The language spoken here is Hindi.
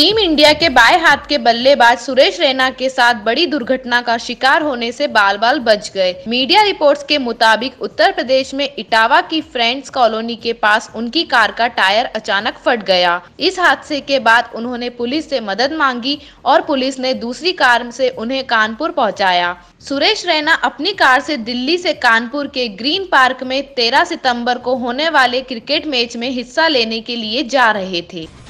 टीम इंडिया के बाएं हाथ के बल्लेबाज सुरेश रैना के साथ बड़ी दुर्घटना का शिकार होने से बाल बाल बच गए मीडिया रिपोर्ट्स के मुताबिक उत्तर प्रदेश में इटावा की फ्रेंड्स कॉलोनी के पास उनकी कार का टायर अचानक फट गया इस हादसे के बाद उन्होंने पुलिस से मदद मांगी और पुलिस ने दूसरी कार से उन्हें कानपुर पहुँचाया सुरेश रैना अपनी कार से दिल्ली से कानपुर के ग्रीन पार्क में 13 सितंबर को होने वाले क्रिकेट मैच में हिस्सा लेने के लिए जा रहे थे